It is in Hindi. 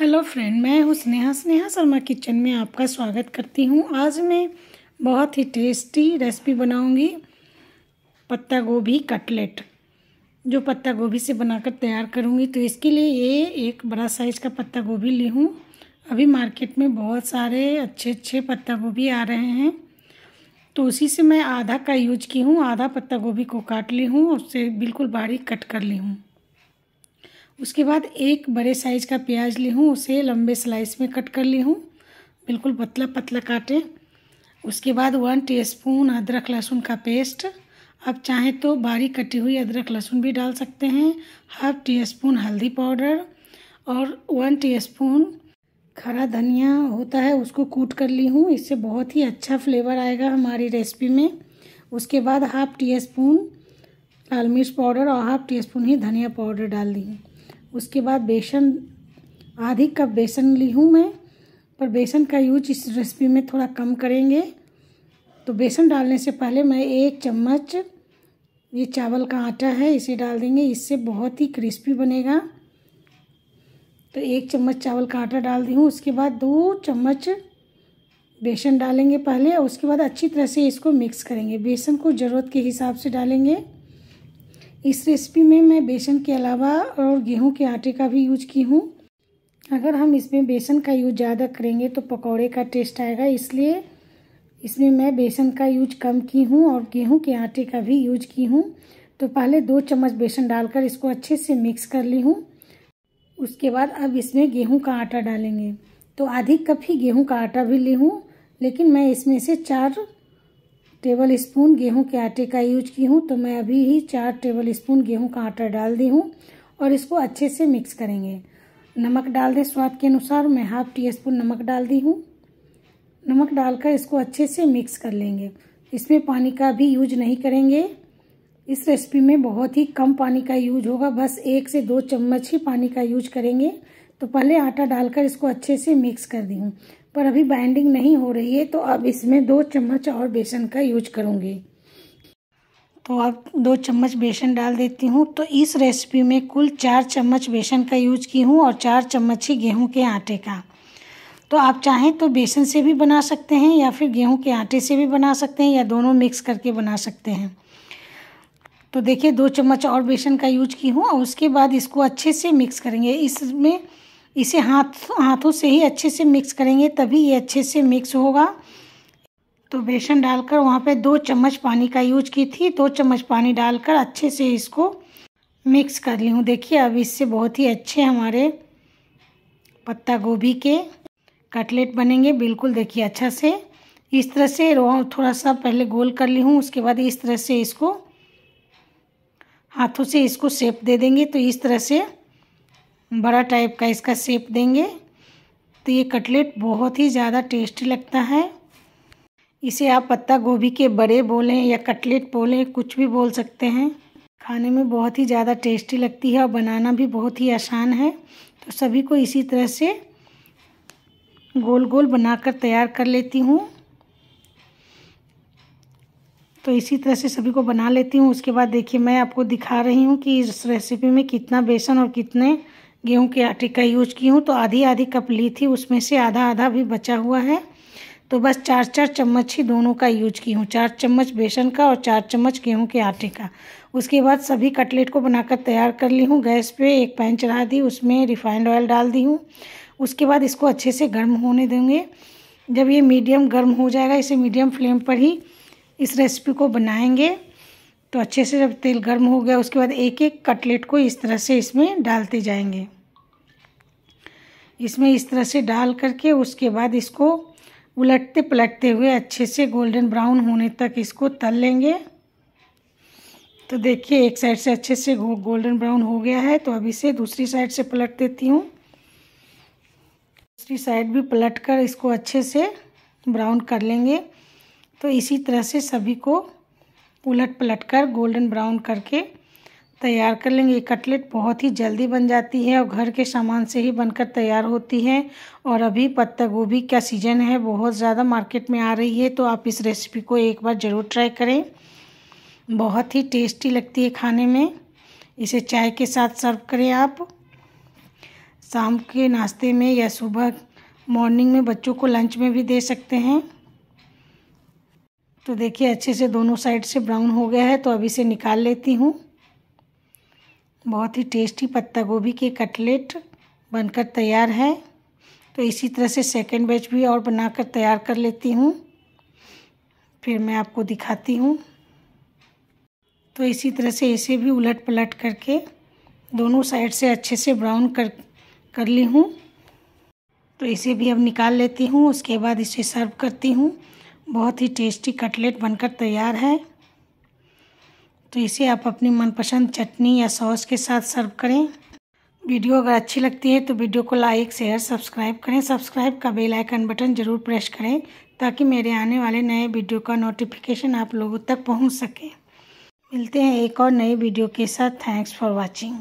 हेलो फ्रेंड मैं हूँ स्नेहा स्नेहा शर्मा किचन में आपका स्वागत करती हूँ आज मैं बहुत ही टेस्टी रेसिपी बनाऊँगी पत्ता गोभी कटलेट जो पत्ता गोभी से बनाकर तैयार करूँगी तो इसके लिए ये एक बड़ा साइज़ का पत्ता गोभी ली हूँ अभी मार्केट में बहुत सारे अच्छे अच्छे पत्ता गोभी आ रहे हैं तो उसी से मैं आधा का यूज की हूँ आधा पत्ता गोभी को काट ली हूँ उससे बिल्कुल बारीक कट कर ली हूँ उसके बाद एक बड़े साइज का प्याज ली हूँ उसे लंबे स्लाइस में कट कर ली हूँ बिल्कुल पतला पतला काटें उसके बाद वन टीस्पून अदरक लहसुन का पेस्ट आप चाहें तो बारीक कटी हुई अदरक लहसुन भी डाल सकते हैं हाफ टी स्पून हल्दी पाउडर और वन टी स्पून खरा धनिया होता है उसको कूट कर ली हूँ इससे बहुत ही अच्छा फ्लेवर आएगा हमारी रेसिपी में उसके बाद हाफ टी स्पून लाल मिर्च पाउडर और हाफ टी स्पून ही धनिया पाउडर डाल दी हूँ उसके बाद बेसन आधी कप बेसन ली हूँ मैं पर बेसन का यूज इस रेसिपी में थोड़ा कम करेंगे तो बेसन डालने से पहले मैं एक चम्मच ये चावल का आटा है इसे डाल देंगे इससे बहुत ही क्रिस्पी बनेगा तो एक चम्मच चावल का आटा डाल दी हूँ उसके बाद दो चम्मच बेसन डालेंगे पहले और उसके बाद अच्छी तरह से इसको मिक्स करेंगे बेसन को ज़रूरत के हिसाब से डालेंगे इस रेसिपी में मैं बेसन के अलावा और गेहूं के आटे का भी यूज की हूँ अगर हम इसमें बेसन का यूज ज़्यादा करेंगे तो पकौड़े का टेस्ट आएगा इसलिए इसमें मैं बेसन का यूज कम की हूँ और गेहूं के आटे का भी यूज की हूँ तो पहले दो चम्मच बेसन डालकर इसको अच्छे से मिक्स कर ली हूँ उसके बाद अब इसमें गेहूं का आटा डालेंगे तो आधी कप ही गेहूं का आटा भी ली हूँ लेकिन मैं इसमें से चार टेबल स्पून गेहूँ के आटे का यूज की हूँ तो मैं अभी ही चार टेबल स्पून गेहूँ का आटा डाल दी हूँ और इसको अच्छे से मिक्स करेंगे नमक डाल दें स्वाद के अनुसार मैं हाफ टी स्पून नमक डाल दी हूँ नमक डालकर इसको अच्छे से मिक्स कर लेंगे इसमें पानी का भी यूज नहीं करेंगे इस रेसिपी में बहुत ही कम पानी का यूज होगा बस एक से दो चम्मच ही पानी का यूज करेंगे तो पहले आटा डालकर इसको अच्छे से मिक्स कर दी हूँ पर अभी बाइंडिंग नहीं हो रही है तो अब इसमें दो चम्मच और बेसन का यूज करूँगी तो अब दो चम्मच बेसन डाल देती हूँ तो इस रेसिपी में कुल चार चम्मच बेसन का यूज की हूँ और चार चम्मच ही गेहूँ के आटे का तो आप चाहें तो बेसन से भी बना सकते हैं या फिर गेहूँ के आटे से भी बना सकते हैं या दोनों मिक्स करके बना सकते हैं तो देखिए दो चम्मच और बेसन का यूज की हूँ और उसके बाद इसको अच्छे से मिक्स करेंगे इसमें इसे हाथ हाथों से ही अच्छे से मिक्स करेंगे तभी ये अच्छे से मिक्स होगा तो बेसन डालकर वहाँ पे दो चम्मच पानी का यूज की थी दो चम्मच पानी डालकर अच्छे से इसको मिक्स कर ली हूँ देखिए अब इससे बहुत ही अच्छे हमारे पत्ता गोभी के कटलेट बनेंगे बिल्कुल देखिए अच्छा से इस तरह से रो थोड़ा सा पहले गोल कर ली हूँ उसके बाद इस तरह से इसको हाथों से इसको सेप दे देंगे तो इस तरह से बड़ा टाइप का इसका सेप देंगे तो ये कटलेट बहुत ही ज़्यादा टेस्टी लगता है इसे आप पत्ता गोभी के बड़े बोलें या कटलेट बोलें कुछ भी बोल सकते हैं खाने में बहुत ही ज़्यादा टेस्टी लगती है और बनाना भी बहुत ही आसान है तो सभी को इसी तरह से गोल गोल बनाकर तैयार कर लेती हूँ तो इसी तरह से सभी को बना लेती हूँ उसके बाद देखिए मैं आपको दिखा रही हूँ कि इस रेसिपी में कितना बेसन और कितने गेहूं के आटे का यूज की हूँ तो आधी आधी कप ली थी उसमें से आधा आधा भी बचा हुआ है तो बस चार चार चम्मच ही दोनों का यूज की हूँ चार चम्मच बेसन का और चार चम्मच गेहूं के आटे का उसके बाद सभी कटलेट को बनाकर तैयार कर ली हूँ गैस पे एक पैन चढ़ा दी उसमें रिफाइंड ऑयल डाल दी हूँ उसके बाद इसको अच्छे से गर्म होने देंगे जब ये मीडियम गर्म हो जाएगा इसे मीडियम फ्लेम पर ही इस रेसिपी को बनाएंगे तो अच्छे से जब तेल गर्म हो गया उसके बाद एक एक कटलेट को इस तरह से इसमें डालते जाएंगे इसमें इस तरह से डाल करके उसके बाद इसको उलटते पलटते हुए अच्छे से गोल्डन ब्राउन होने तक इसको तल लेंगे तो देखिए एक साइड से अच्छे से गोल्डन ब्राउन हो गया है तो अब इसे दूसरी साइड से पलट देती हूँ दूसरी साइड भी पलट कर इसको अच्छे से ब्राउन कर लेंगे तो इसी तरह से सभी को उलट पलट कर गोल्डन ब्राउन करके तैयार कर लेंगे ये कटलेट बहुत ही जल्दी बन जाती है और घर के सामान से ही बनकर तैयार होती है और अभी पत्ता गोभी का सीज़न है बहुत ज़्यादा मार्केट में आ रही है तो आप इस रेसिपी को एक बार ज़रूर ट्राई करें बहुत ही टेस्टी लगती है खाने में इसे चाय के साथ सर्व करें आप शाम के नाश्ते में या सुबह मॉर्निंग में बच्चों को लंच में भी दे सकते हैं तो देखिए अच्छे से दोनों साइड से ब्राउन हो गया है तो अब इसे निकाल लेती हूँ बहुत ही टेस्टी पत्ता गोभी के कटलेट बनकर तैयार है तो इसी तरह से सेकेंड बैच भी और बनाकर तैयार कर लेती हूँ फिर मैं आपको दिखाती हूँ तो इसी तरह से इसे भी उलट पलट करके दोनों साइड से अच्छे से ब्राउन कर कर ली हूँ तो इसे भी अब निकाल लेती हूँ उसके बाद इसे सर्व करती हूँ बहुत ही टेस्टी कटलेट बनकर तैयार है तो इसे आप अपनी मनपसंद चटनी या सॉस के साथ सर्व करें वीडियो अगर अच्छी लगती है तो वीडियो को लाइक शेयर सब्सक्राइब करें सब्सक्राइब का बेल आइकन बटन ज़रूर प्रेस करें ताकि मेरे आने वाले नए वीडियो का नोटिफिकेशन आप लोगों तक पहुंच सके मिलते हैं एक और नए वीडियो के साथ थैंक्स फॉर वाचिंग